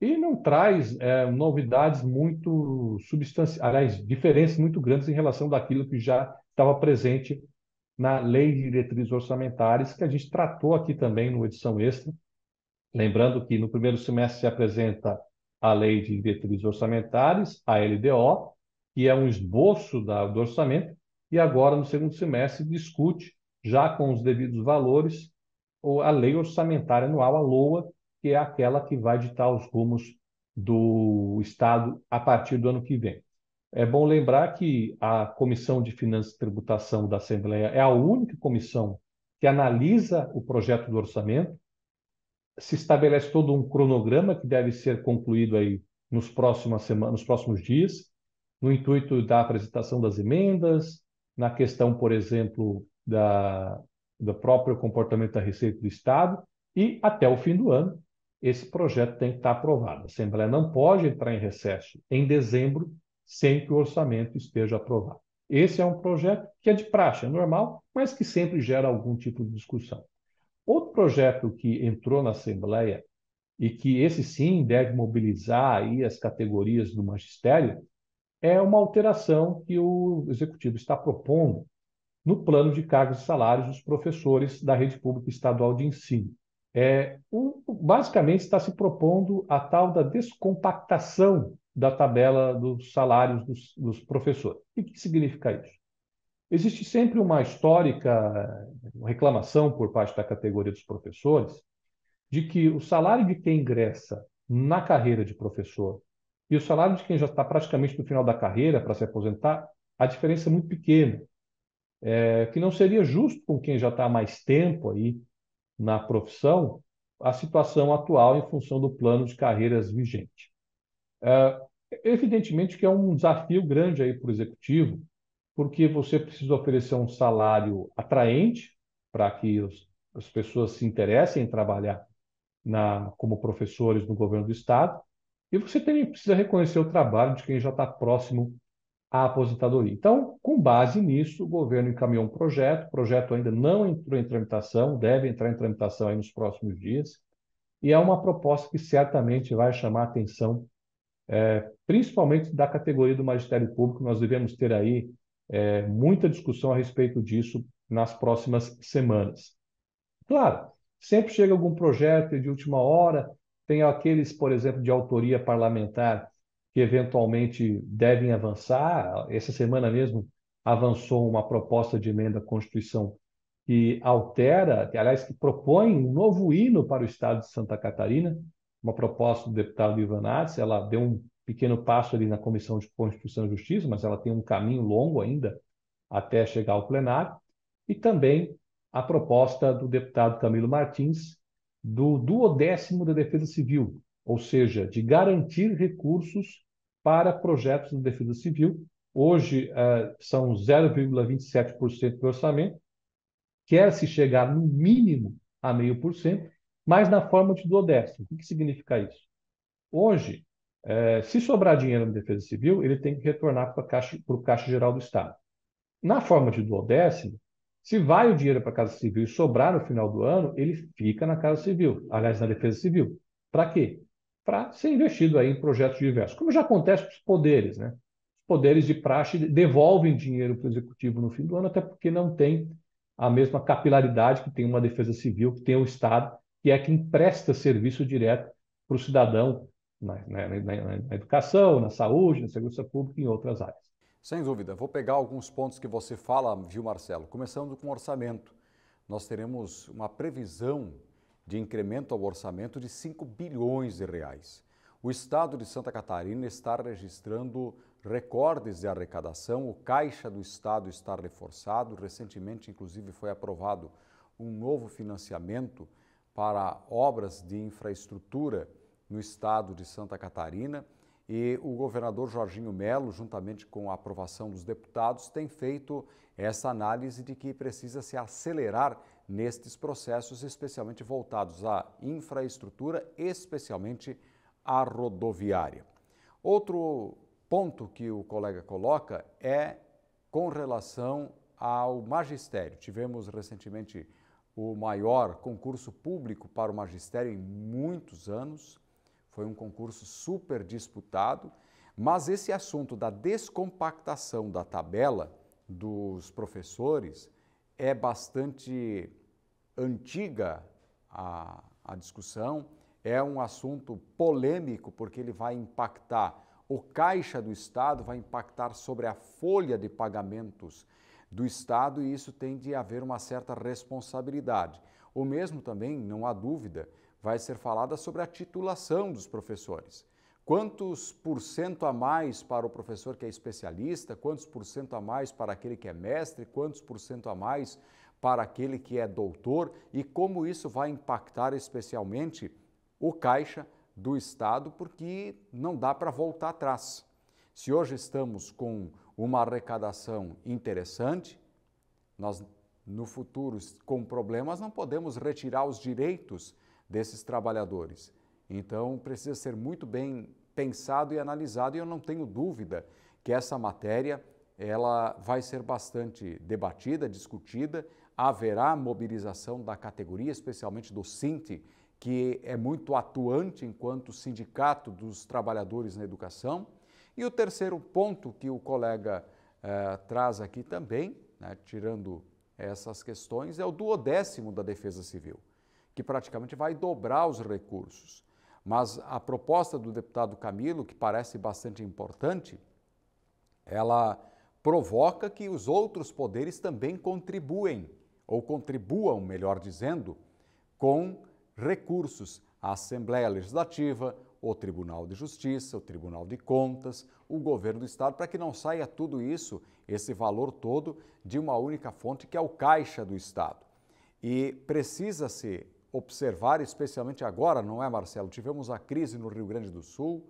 e não traz é, novidades muito substanciais, aliás, diferenças muito grandes em relação daquilo que já estava presente na Lei de Diretrizes Orçamentárias, que a gente tratou aqui também no edição extra. Lembrando que no primeiro semestre se apresenta a Lei de Diretrizes Orçamentárias, a LDO, que é um esboço da, do orçamento, e agora, no segundo semestre, discute, já com os devidos valores, a lei orçamentária anual, a LOA, que é aquela que vai ditar os rumos do Estado a partir do ano que vem. É bom lembrar que a Comissão de Finanças e Tributação da Assembleia é a única comissão que analisa o projeto do orçamento, se estabelece todo um cronograma que deve ser concluído aí nos próximas semanas, nos próximos dias, no intuito da apresentação das emendas, na questão, por exemplo, da, do próprio comportamento da Receita do Estado, e até o fim do ano esse projeto tem que estar aprovado. A Assembleia não pode entrar em recesso em dezembro sem que o orçamento esteja aprovado. Esse é um projeto que é de praxe, é normal, mas que sempre gera algum tipo de discussão. Outro projeto que entrou na Assembleia e que esse sim deve mobilizar aí as categorias do magistério é uma alteração que o executivo está propondo no plano de cargos e salários dos professores da rede pública estadual de ensino. É, basicamente, está se propondo a tal da descompactação da tabela dos salários dos, dos professores. E o que significa isso? Existe sempre uma histórica reclamação por parte da categoria dos professores de que o salário de quem ingressa na carreira de professor e o salário de quem já está praticamente no final da carreira para se aposentar, a diferença é muito pequena, é, que não seria justo com quem já está há mais tempo aí na profissão a situação atual em função do plano de carreiras vigente. É, evidentemente que é um desafio grande aí para o executivo, porque você precisa oferecer um salário atraente para que os, as pessoas se interessem em trabalhar na, como professores no governo do estado, e você também precisa reconhecer o trabalho de quem já está próximo à aposentadoria. Então, com base nisso, o governo encaminhou um projeto. O projeto ainda não entrou em tramitação, deve entrar em tramitação nos próximos dias. E é uma proposta que certamente vai chamar a atenção, é, principalmente da categoria do magistério público. Nós devemos ter aí é, muita discussão a respeito disso nas próximas semanas. Claro, sempre chega algum projeto de última hora tem aqueles, por exemplo, de autoria parlamentar que eventualmente devem avançar. Essa semana mesmo avançou uma proposta de emenda à Constituição que altera, que, aliás, que propõe um novo hino para o Estado de Santa Catarina, uma proposta do deputado Ivan Nats, ela deu um pequeno passo ali na Comissão de Constituição e Justiça, mas ela tem um caminho longo ainda até chegar ao plenário, e também a proposta do deputado Camilo Martins, do duodécimo da Defesa Civil, ou seja, de garantir recursos para projetos da defesa civil. Hoje uh, são 0,27% do orçamento, quer-se chegar no mínimo a meio por cento, mas na forma de duodécimo. O que, significa isso? Hoje, eh, se sobrar dinheiro na defesa civil, ele tem que retornar para o caixa, caixa, Geral do Estado. Na forma de duodécimo, se vai o dinheiro para a Casa Civil e sobrar no final do ano, ele fica na Casa Civil, aliás, na Defesa Civil. Para quê? Para ser investido aí em projetos diversos, como já acontece com os poderes, né? Os poderes de praxe devolvem dinheiro para o Executivo no fim do ano, até porque não tem a mesma capilaridade que tem uma Defesa Civil, que tem o Estado, que é quem presta serviço direto para o cidadão na, na, na, na educação, na saúde, na segurança pública e em outras áreas. Sem dúvida. Vou pegar alguns pontos que você fala, viu, Marcelo? Começando com orçamento. Nós teremos uma previsão de incremento ao orçamento de 5 bilhões de reais. O estado de Santa Catarina está registrando recordes de arrecadação, o caixa do estado está reforçado, recentemente inclusive foi aprovado um novo financiamento para obras de infraestrutura no estado de Santa Catarina e o governador Jorginho Melo, juntamente com a aprovação dos deputados, tem feito essa análise de que precisa se acelerar nestes processos, especialmente voltados à infraestrutura, especialmente à rodoviária. Outro ponto que o colega coloca é com relação ao magistério. Tivemos recentemente o maior concurso público para o magistério em muitos anos. Foi um concurso super disputado, mas esse assunto da descompactação da tabela dos professores é bastante antiga a, a discussão, é um assunto polêmico porque ele vai impactar o caixa do Estado, vai impactar sobre a folha de pagamentos do Estado e isso tem de haver uma certa responsabilidade. O mesmo também, não há dúvida, vai ser falada sobre a titulação dos professores. Quantos por cento a mais para o professor que é especialista, quantos por cento a mais para aquele que é mestre, quantos por cento a mais para aquele que é doutor e como isso vai impactar especialmente o caixa do Estado, porque não dá para voltar atrás. Se hoje estamos com uma arrecadação interessante, nós no futuro com problemas não podemos retirar os direitos desses trabalhadores. Então, precisa ser muito bem pensado e analisado, e eu não tenho dúvida que essa matéria ela vai ser bastante debatida, discutida, haverá mobilização da categoria, especialmente do Sinte, que é muito atuante enquanto sindicato dos trabalhadores na educação. E o terceiro ponto que o colega eh, traz aqui também, né, tirando essas questões, é o duodécimo da Defesa Civil que praticamente vai dobrar os recursos. Mas a proposta do deputado Camilo, que parece bastante importante, ela provoca que os outros poderes também contribuem, ou contribuam, melhor dizendo, com recursos. A Assembleia Legislativa, o Tribunal de Justiça, o Tribunal de Contas, o governo do Estado, para que não saia tudo isso, esse valor todo, de uma única fonte, que é o caixa do Estado. E precisa-se observar, especialmente agora, não é, Marcelo? Tivemos a crise no Rio Grande do Sul,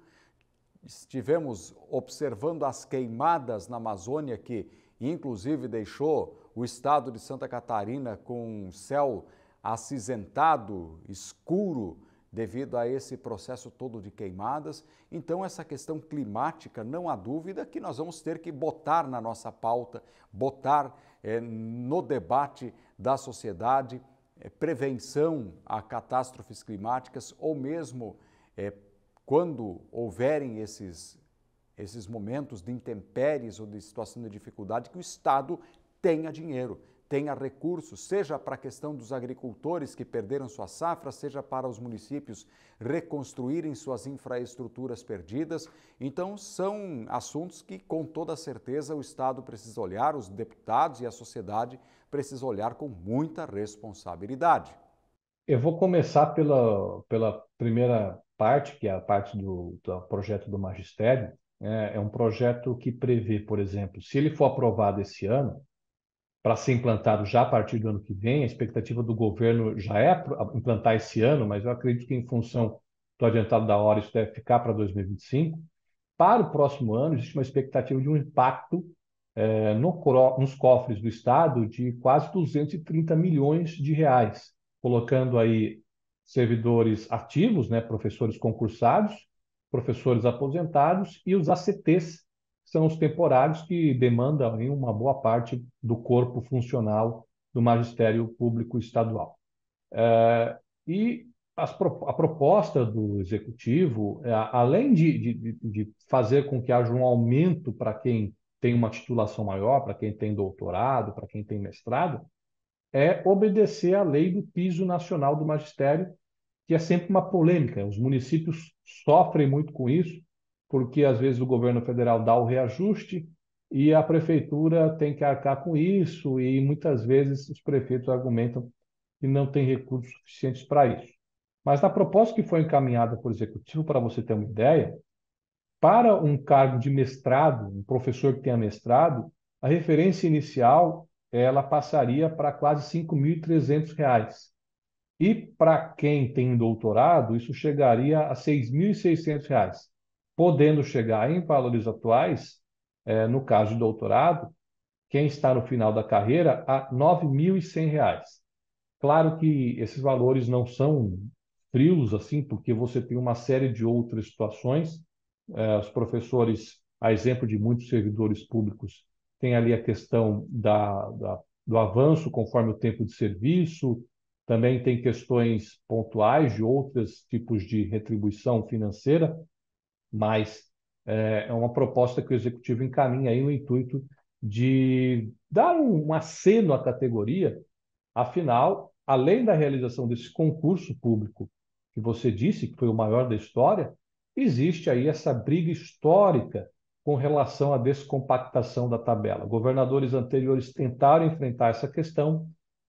estivemos observando as queimadas na Amazônia, que inclusive deixou o estado de Santa Catarina com um céu acinzentado, escuro, devido a esse processo todo de queimadas. Então, essa questão climática, não há dúvida que nós vamos ter que botar na nossa pauta, botar é, no debate da sociedade é, prevenção a catástrofes climáticas ou mesmo é, quando houverem esses, esses momentos de intempéries ou de situação de dificuldade, que o Estado tenha dinheiro, tenha recursos, seja para a questão dos agricultores que perderam sua safra, seja para os municípios reconstruírem suas infraestruturas perdidas. Então, são assuntos que, com toda certeza, o Estado precisa olhar, os deputados e a sociedade precisa olhar com muita responsabilidade. Eu vou começar pela, pela primeira parte, que é a parte do, do projeto do magistério. É, é um projeto que prevê, por exemplo, se ele for aprovado esse ano, para ser implantado já a partir do ano que vem. A expectativa do governo já é implantar esse ano, mas eu acredito que, em função do adiantado da hora, isso deve ficar para 2025. Para o próximo ano, existe uma expectativa de um impacto é, no, nos cofres do Estado de quase 230 milhões de reais, colocando aí servidores ativos, né, professores concursados, professores aposentados e os ACTs, são os temporários que demandam aí, uma boa parte do corpo funcional do magistério público estadual. É, e as, a proposta do executivo, é, além de, de, de, fazer com que haja um aumento para quem tem uma titulação maior, para quem tem doutorado, para quem tem mestrado, é obedecer à lei do piso nacional do magistério, que é sempre uma polêmica. Os municípios sofrem muito com isso, porque às vezes o governo federal dá o reajuste e a prefeitura tem que arcar com isso, e muitas vezes os prefeitos argumentam que não tem recursos suficientes para isso. Mas na proposta que foi encaminhada por executivo, para você ter uma ideia, para um cargo de mestrado, um professor que tenha mestrado, a referência inicial ela passaria para quase R$ 5.300. E para quem tem doutorado, isso chegaria a R$ 6.600, podendo chegar em valores atuais, é, no caso de doutorado, quem está no final da carreira, a R$ 9.100. Claro que esses valores não são frios assim, porque você tem uma série de outras situações eh, os professores, a exemplo de muitos servidores públicos, tem ali a questão da, da, do avanço conforme o tempo de serviço, também tem questões pontuais de outros tipos de retribuição financeira, mas eh, é uma proposta que o executivo encaminha aí no intuito de dar um, um aceno à categoria, afinal, além da realização desse concurso público que você disse que foi o maior da história, existe aí essa briga histórica com relação à descompactação da tabela. Governadores anteriores tentaram enfrentar essa questão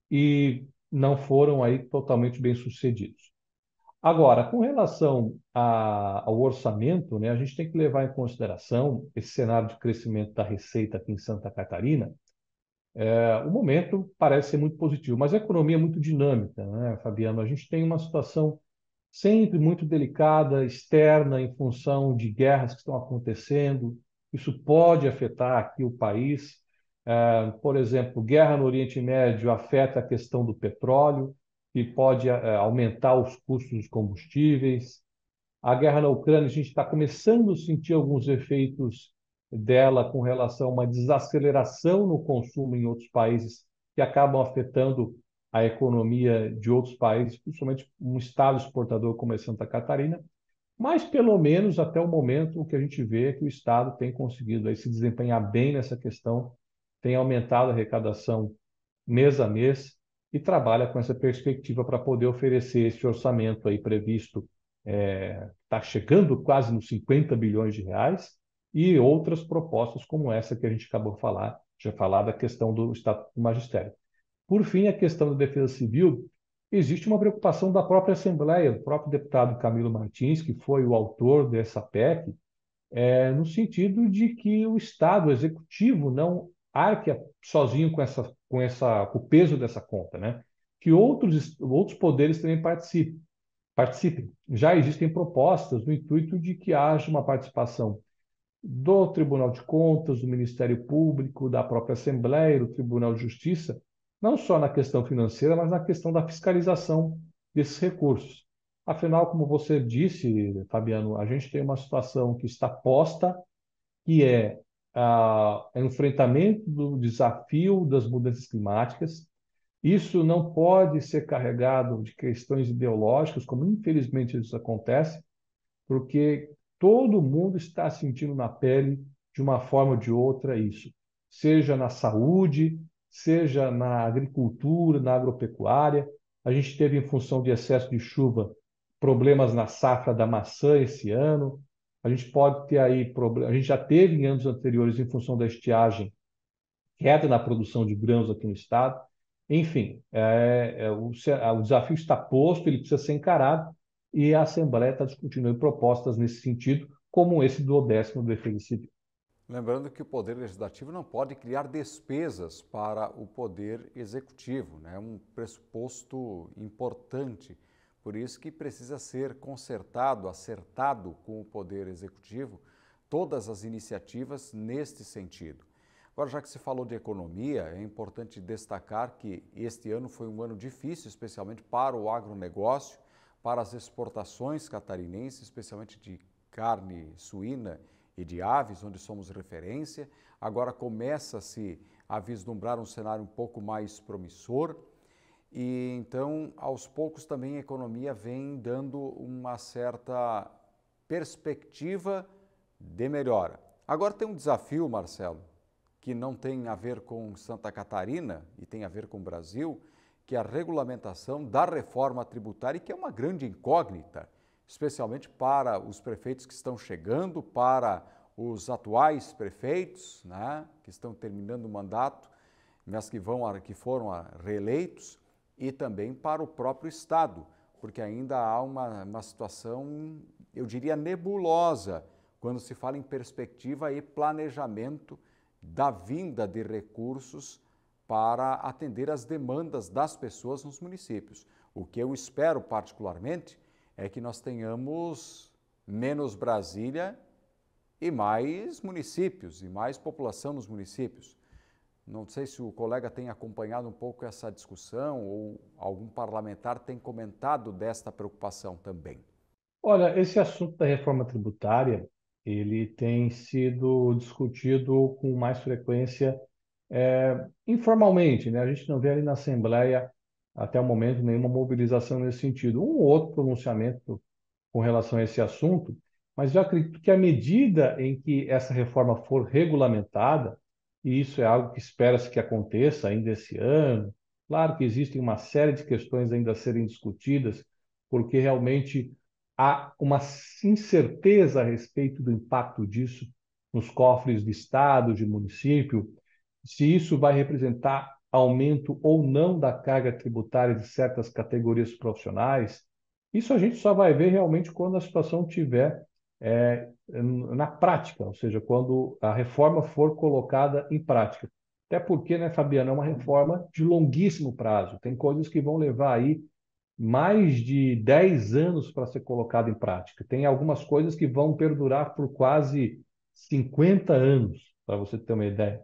e não foram aí totalmente bem-sucedidos. Agora, com relação a, ao orçamento, né, a gente tem que levar em consideração esse cenário de crescimento da receita aqui em Santa Catarina. É, o momento parece ser muito positivo, mas a economia é muito dinâmica, né, Fabiano? A gente tem uma situação sempre muito delicada, externa, em função de guerras que estão acontecendo. Isso pode afetar aqui o país. É, por exemplo, guerra no Oriente Médio afeta a questão do petróleo, que pode é, aumentar os custos dos combustíveis. A guerra na Ucrânia, a gente está começando a sentir alguns efeitos dela com relação a uma desaceleração no consumo em outros países que acabam afetando a economia de outros países, principalmente um estado exportador como é Santa Catarina, mas pelo menos até o momento o que a gente vê é que o estado tem conseguido aí, se desempenhar bem nessa questão, tem aumentado a arrecadação mês a mês e trabalha com essa perspectiva para poder oferecer esse orçamento aí previsto está é, tá chegando quase nos 50 bilhões de reais e outras propostas como essa que a gente acabou de falar, já falar da questão do Estatuto do Magistério. Por fim, a questão da defesa civil, existe uma preocupação da própria Assembleia, do próprio deputado Camilo Martins, que foi o autor dessa PEC, é, no sentido de que o Estado, o Executivo, não arque sozinho com, essa, com, essa, com o peso dessa conta, né? que outros, outros poderes também participem. participem. Já existem propostas no intuito de que haja uma participação do Tribunal de Contas, do Ministério Público, da própria Assembleia, do Tribunal de Justiça, não só na questão financeira, mas na questão da fiscalização desses recursos. Afinal, como você disse, Fabiano, a gente tem uma situação que está posta, que é, é o enfrentamento do desafio das mudanças climáticas. Isso não pode ser carregado de questões ideológicas, como infelizmente isso acontece, porque todo mundo está sentindo na pele, de uma forma ou de outra, isso. Seja na saúde, seja na agricultura, na agropecuária. A gente teve, em função de excesso de chuva, problemas na safra da maçã esse ano. A gente pode ter aí problema, A gente já teve em anos anteriores, em função da estiagem, queda na produção de grãos aqui no estado. Enfim, é, é, o, o, desafio está posto, ele precisa ser encarado e a Assembleia está discutindo propostas nesse sentido, como esse do décimo do Defesa Civil. Lembrando que o Poder Legislativo não pode criar despesas para o Poder Executivo, né? é um pressuposto importante. Por isso que precisa ser consertado, acertado com o Poder Executivo todas as iniciativas neste sentido. Agora, já que se falou de economia, é importante destacar que este ano foi um ano difícil, especialmente para o agronegócio, para as exportações catarinenses, especialmente de carne suína e de aves, onde somos referência. Agora começa-se a vislumbrar um cenário um pouco mais promissor. E então, aos poucos, também a economia vem dando uma certa perspectiva de melhora. Agora tem um desafio, Marcelo, que não tem a ver com Santa Catarina e tem a ver com o Brasil, que é a regulamentação da reforma tributária, que é uma grande incógnita especialmente para os prefeitos que estão chegando, para os atuais prefeitos, né, que estão terminando o mandato, mas que, vão, que foram reeleitos, e também para o próprio Estado, porque ainda há uma, uma situação, eu diria, nebulosa, quando se fala em perspectiva e planejamento da vinda de recursos para atender as demandas das pessoas nos municípios. O que eu espero particularmente é que nós tenhamos menos Brasília e mais municípios, e mais população nos municípios. Não sei se o colega tem acompanhado um pouco essa discussão ou algum parlamentar tem comentado desta preocupação também. Olha, esse assunto da reforma tributária, ele tem sido discutido com mais frequência é, informalmente, né? A gente não vê ali na Assembleia até o momento, nenhuma mobilização nesse sentido. Um ou outro pronunciamento com relação a esse assunto, mas eu acredito que à medida em que essa reforma for regulamentada, e isso é algo que espera-se que aconteça ainda esse ano, claro que existem uma série de questões ainda a serem discutidas, porque realmente há uma incerteza a respeito do impacto disso nos cofres de Estado, de município, se isso vai representar aumento ou não da carga tributária de certas categorias profissionais, isso a gente só vai ver realmente quando a situação tiver é, na prática, ou seja, quando a reforma for colocada em prática. Até porque, né, Fabiana, é uma reforma de longuíssimo prazo. Tem coisas que vão levar aí mais de 10 anos para ser colocada em prática. Tem algumas coisas que vão perdurar por quase 50 anos, para você ter uma ideia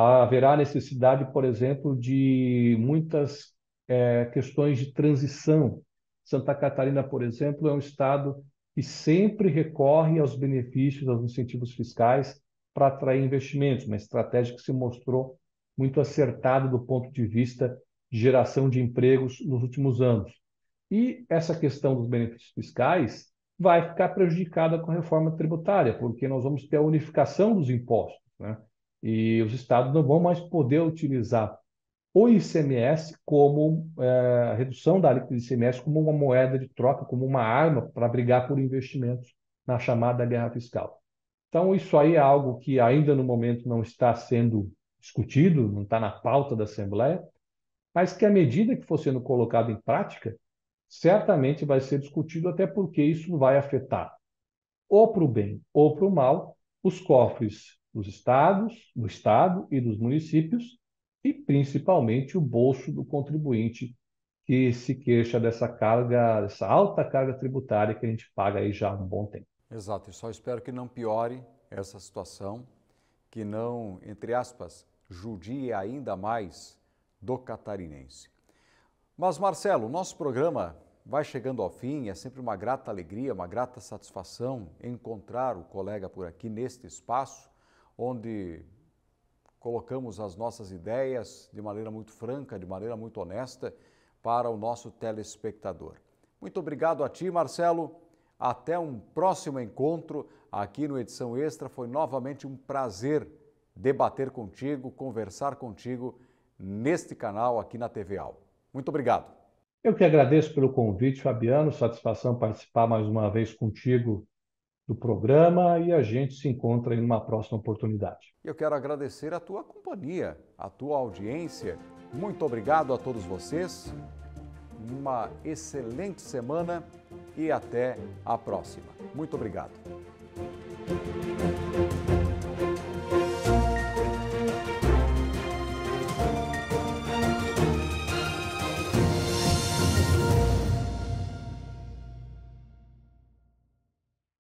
haverá necessidade, por exemplo, de muitas é, questões de transição. Santa Catarina, por exemplo, é um estado que sempre recorre aos benefícios, aos incentivos fiscais para atrair investimentos, uma estratégia que se mostrou muito acertada do ponto de vista de geração de empregos nos últimos anos. E essa questão dos benefícios fiscais vai ficar prejudicada com a reforma tributária, porque nós vamos ter a unificação dos impostos. Né? E os estados não vão mais poder utilizar o ICMS como é, a redução da alíquota do ICMS como uma moeda de troca, como uma arma para brigar por investimentos na chamada guerra fiscal. Então, isso aí é algo que ainda no momento não está sendo discutido, não está na pauta da Assembleia, mas que à medida que for sendo colocado em prática, certamente vai ser discutido, até porque isso vai afetar, ou para o bem ou para o mal, os cofres dos estados, do estado e dos municípios e principalmente o bolso do contribuinte que se queixa dessa carga, dessa alta carga tributária que a gente paga aí já há um bom tempo. Exato, e só espero que não piore essa situação, que não, entre aspas, judie ainda mais do catarinense. Mas Marcelo, nosso programa vai chegando ao fim, é sempre uma grata alegria, uma grata satisfação encontrar o colega por aqui neste espaço onde colocamos as nossas ideias de maneira muito franca, de maneira muito honesta, para o nosso telespectador. Muito obrigado a ti, Marcelo. Até um próximo encontro aqui no Edição Extra. Foi novamente um prazer debater contigo, conversar contigo neste canal aqui na TV Al. Muito obrigado. Eu que agradeço pelo convite, Fabiano. Satisfação participar mais uma vez contigo do programa e a gente se encontra em uma próxima oportunidade. Eu quero agradecer a tua companhia, a tua audiência. Muito obrigado a todos vocês. Uma excelente semana e até a próxima. Muito obrigado.